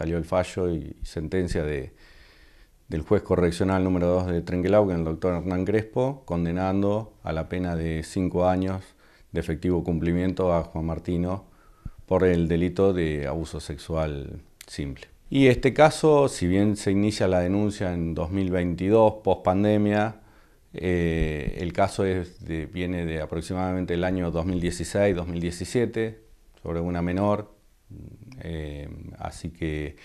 salió el fallo y sentencia de, del juez correccional número 2 de es el doctor Hernán Crespo, condenando a la pena de 5 años de efectivo cumplimiento a Juan Martino por el delito de abuso sexual simple. Y este caso, si bien se inicia la denuncia en 2022, post pandemia, eh, el caso es viene de aproximadamente el año 2016-2017, sobre una menor eh, así que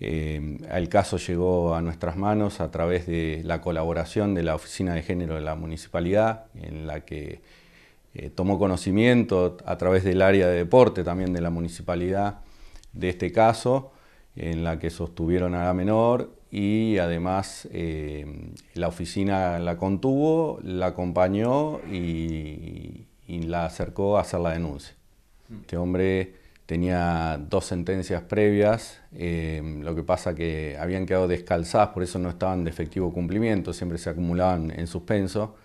eh, el caso llegó a nuestras manos a través de la colaboración de la Oficina de Género de la Municipalidad, en la que eh, tomó conocimiento a través del área de deporte también de la Municipalidad de este caso, en la que sostuvieron a la menor y además la oficina la contuvo, la acompañó y, y, la acercó a hacer la denuncia. Este hombre tenía dos sentencias previas, em, lo que pasa que habían quedado descalzadas, por eso no estaban de efectivo cumplimiento, siempre se acumulaban en suspenso,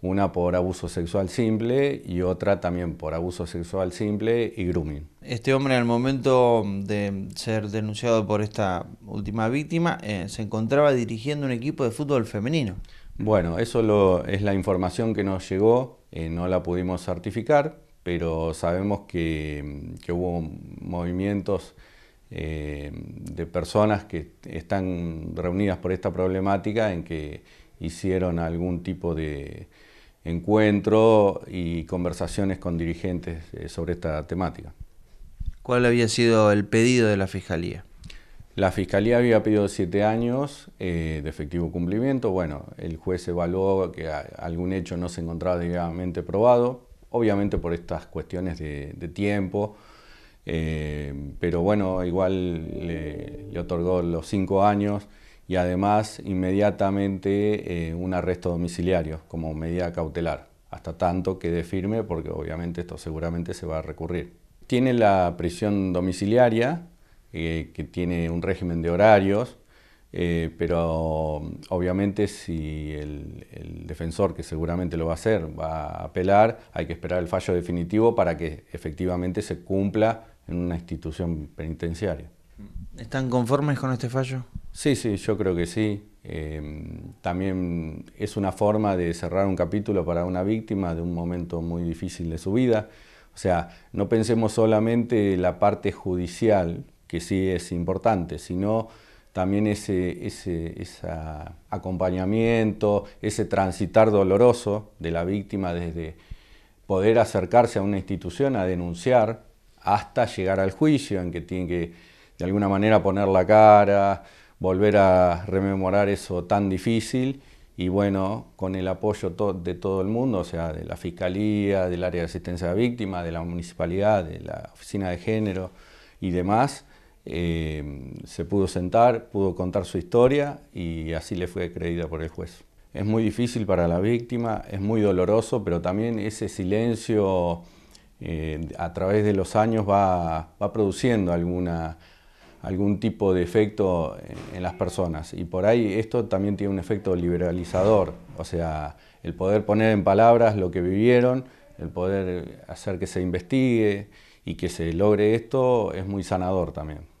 una por abuso sexual simple y otra también por abuso sexual simple y grooming. Este hombre al momento de ser denunciado por esta última víctima eh, se encontraba dirigiendo un equipo de fútbol femenino. Bueno, eso es la información que nos llegó, eh, no la pudimos certificar, pero sabemos que, hubo movimientos eh, de personas que están reunidas por esta problemática en que hicieron algún tipo de encuentro y conversaciones con dirigentes eh, sobre esta temática. ¿Cuál había sido el pedido de la Fiscalía? La Fiscalía había pedido siete años eh, de efectivo cumplimiento. Bueno, el juez evaluó que algún hecho no se encontraba debidamente probado obviamente por estas cuestiones de, tiempo. Eh, pero bueno, igual le, otorgó los cinco años y además inmediatamente eh, un arresto domiciliario como medida cautelar, hasta tanto quede firme porque obviamente esto seguramente se va a recurrir. Tiene la prisión domiciliaria, eh, que tiene un régimen de horarios, eh, pero obviamente si el, defensor, que seguramente lo va a hacer, va a apelar, hay que esperar el fallo definitivo para que efectivamente se cumpla en una institución penitenciaria. ¿Están conformes con este fallo? Sí, sí, yo creo que sí. Eh, también es una forma de cerrar un capítulo para una víctima de un momento muy difícil de su vida. O sea, no pensemos solamente la parte judicial, que sí es importante, sino también ese, acompañamiento, ese transitar doloroso de la víctima desde poder acercarse a una institución a denunciar hasta llegar al juicio en que tiene que de alguna manera poner la cara, volver a rememorar eso tan difícil y bueno, con el apoyo de todo el mundo, o sea, de la Fiscalía, del área de asistencia a víctimas, de la municipalidad, de la Oficina de Género y demás, eh, se pudo sentar, pudo contar su historia y así le fue creída por el juez. Es muy difícil para la víctima, es muy doloroso, pero también ese silencio eh, a través de los años va, produciendo algún tipo de efecto en, las personas. Y por ahí esto también tiene un efecto liberalizador, o sea, el poder poner en palabras lo que vivieron, el poder hacer que se investigue y que se logre esto es muy sanador también.